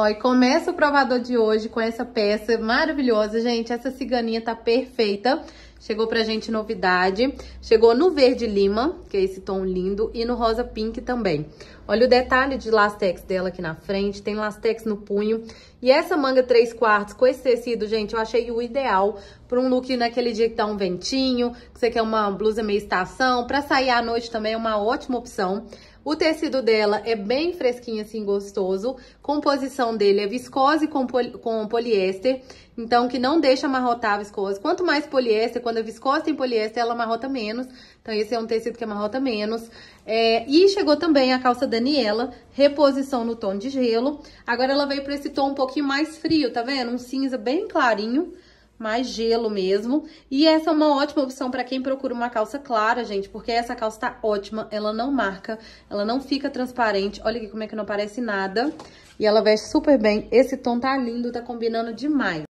Ó, e começa o provador de hoje com essa peça maravilhosa, gente. Essa ciganinha tá perfeita. Chegou pra gente novidade. Chegou no verde lima, que é esse tom lindo, e no rosa pink também. Olha o detalhe de lastex dela aqui na frente, tem lastex no punho. E essa manga 3 quartos com esse tecido, gente, eu achei o ideal pra um look naquele dia que tá um ventinho, que você quer uma blusa meio estação. Pra sair à noite também é uma ótima opção. O tecido dela é bem fresquinho, assim, gostoso. Composição dele é viscose com, poli com poliéster, então que não deixa amarrotar a viscose. Quanto mais poliéster, quando a viscose tem poliéster, ela amarrota menos. Então esse é um tecido que amarrota menos. É, e chegou também a calça Daniela, reposição no tom de gelo. Agora ela veio para esse tom um pouquinho mais frio, tá vendo? Um cinza bem clarinho mais gelo mesmo. E essa é uma ótima opção para quem procura uma calça clara, gente, porque essa calça tá ótima, ela não marca, ela não fica transparente. Olha aqui como é que não aparece nada. E ela veste super bem. Esse tom tá lindo, tá combinando demais.